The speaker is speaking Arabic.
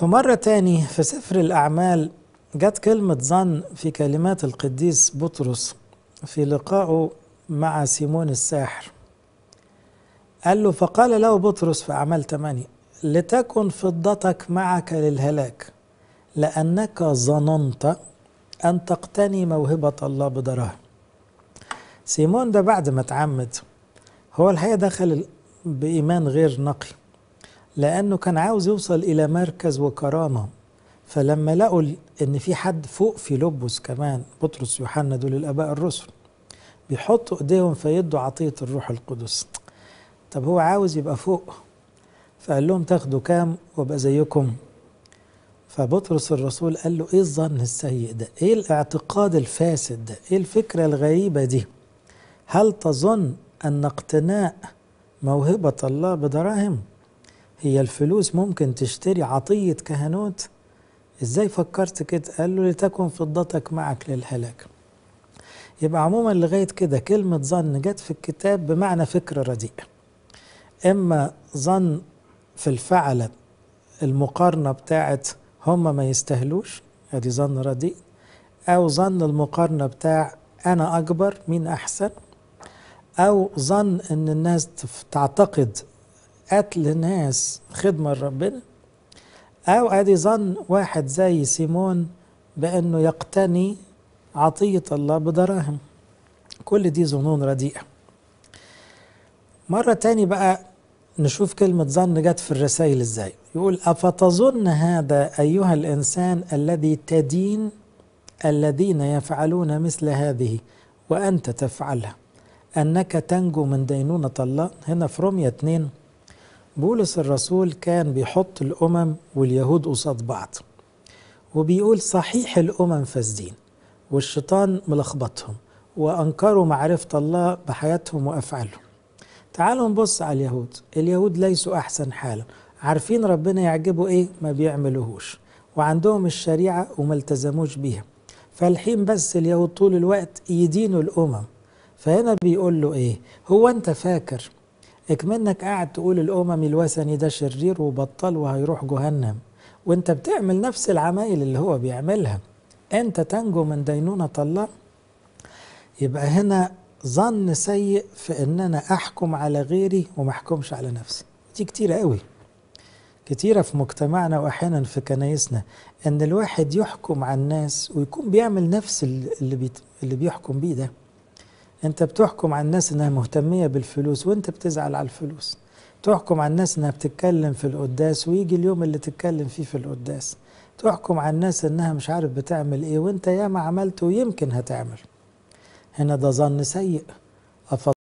في مرة تاني في سفر الأعمال جت كلمة ظن في كلمات القديس بطرس في لقائه مع سيمون الساحر قال له فقال له بطرس في أعمال تمانية لتكن فضتك معك للهلاك لأنك ظننت أن تقتني موهبة الله بدراهم سيمون ده بعد ما اتعمد هو الحقيقة دخل بإيمان غير نقي لأنه كان عاوز يوصل إلى مركز وكرامة فلما لقوا إن في حد فوق في لبس كمان بطرس يوحنا دول الآباء الرسل بيحطوا إيديهم فيدوا عطية الروح القدس طب هو عاوز يبقى فوق فقال لهم تاخدوا كام وابقى زيكم فبطرس الرسول قال له ايه الظن السيء ده ايه الاعتقاد الفاسد ده ايه الفكرة الغريبة دي هل تظن ان اقتناء موهبة الله بدراهم هي الفلوس ممكن تشتري عطية كهنوت ازاي فكرت كده قال له لتكن فضتك معك للهلاك يبقى عموما لغاية كده كلمة ظن جت في الكتاب بمعنى فكر رديء إما ظن في الفعلة المقارنة بتاعت هم ما يستهلوش ادي ظن رديء أو ظن المقارنة بتاع أنا أكبر مين أحسن أو ظن أن الناس تعتقد قتل ناس خدمة لربنا أو أدي ظن واحد زي سيمون بأنه يقتني عطية الله بدراهم كل دي ظنون رديئة مرة تاني بقى نشوف كلمة ظن جت في الرسائل ازاي يقول أفتظن هذا أيها الإنسان الذي تدين الذين يفعلون مثل هذه وأنت تفعلها أنك تنجو من دينونة الله هنا في رمية 2 بولس الرسول كان بيحط الأمم واليهود قصاد بعض وبيقول صحيح الأمم فاسدين والشيطان ملخبطهم وأنكروا معرفة الله بحياتهم وأفعالهم تعالوا نبص على اليهود اليهود ليسوا أحسن حالا عارفين ربنا يعجبه إيه ما بيعملوهوش وعندهم الشريعة وما التزموش بيها فالحين بس اليهود طول الوقت يدينوا الأمم فهنا بيقول له إيه هو أنت فاكر اكمنك قاعد تقول الاممي الوثني ده شرير وبطال وهيروح جهنم وانت بتعمل نفس العمايل اللي هو بيعملها انت تنجو من دينونة الله يبقى هنا ظن سيء في ان انا احكم على غيري وما احكمش على نفسي دي كتيرة قوي كتيرة في مجتمعنا واحيانا في كنايسنا ان الواحد يحكم على الناس ويكون بيعمل نفس اللي, بيت... اللي بيحكم بيه ده انت بتحكم على الناس انها مهتمية بالفلوس وانت بتزعل على الفلوس تحكم على الناس انها بتتكلم في القداس ويجي اليوم اللي تتكلم فيه في القداس تحكم على الناس انها مش عارف بتعمل ايه وانت ياما عملت ويمكن هتعمل هنا ده ظن سيء